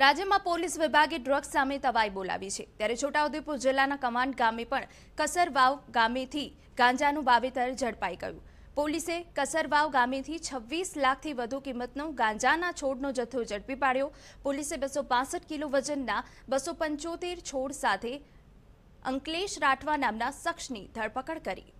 રાજ્યમાં પોલીસ વિભાગે ડ્રગ્સ સામે તવાઈ બોલાવી છે ત્યારે છોટાઉદેપુર જિલ્લાના કમાન્ડ ગામે પણ કસરવાવ ગામેથી ગાંજાનું વાવેતર ઝડપાઈ ગયું પોલીસે કસરવાવ ગામેથી છવ્વીસ લાખથી વધુ કિંમતનો ગાંજાના છોડનો જથ્થો ઝડપી પાડ્યો પોલીસે બસો કિલો વજનના બસો છોડ સાથે અંકલેશ રાઠવા નામના શખ્સની ધરપકડ કરી